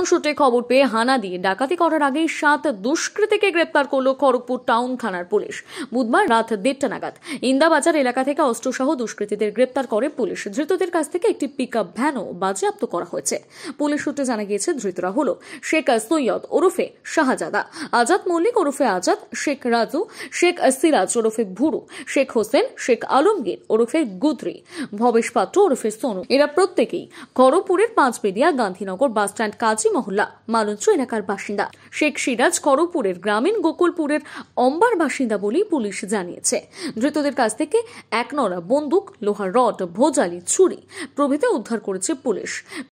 গোপন সূত্রে খবর পেয়ে হানা দিয়ে ডাকাতি করার আগেই সাত দুষ্কৃতীকে গ্রেপ্তার করল খড়গপুর টাউন থানার পুলিশ বুধবার রাত দেড়টা নাগাদ ইন্দাবাজার এলাকা থেকে অস্ত্রসহ দুষ্কৃতীদের গ্রেপ্তার করে পুলিশ ধৃতদের কাছ থেকে একটি পিক আপ ভ্যানও বাজেয়াপ্ত করা হয়েছে পুলিশ সূত্রে জানা গিয়েছে ধৃতরা হল শেখ সৈয়দ ওরফে শাহজাদা আজাদ মল্লিক ওরফে আজাদ শেখ রাজু শেখ সিরাজ ওরফে ভুরু শেখ হোসেন শেখ আলমগীর ওরফে গুদ্রি ভবেশ পাত্র ওরফে সোনু এরা প্রত্যেকেই খড়গপুরের পাঁচ বেদিয়া গান্ধীনগর বাসস্ট্যান্ড কাজী মহল্লা মালঞ্চ এলাকার বাসিন্দা শেখ সিরাজ করপুরের গ্রামীণ গোকুলপুরের অম্বার বাসিন্দা বলেই পুলিশ জানিয়েছে ধৃতদের কাছ থেকে একনরা বন্দুক লোহার রড ভোজালি ছুরি প্রভৃতি উদ্ধার করেছে পুলিশ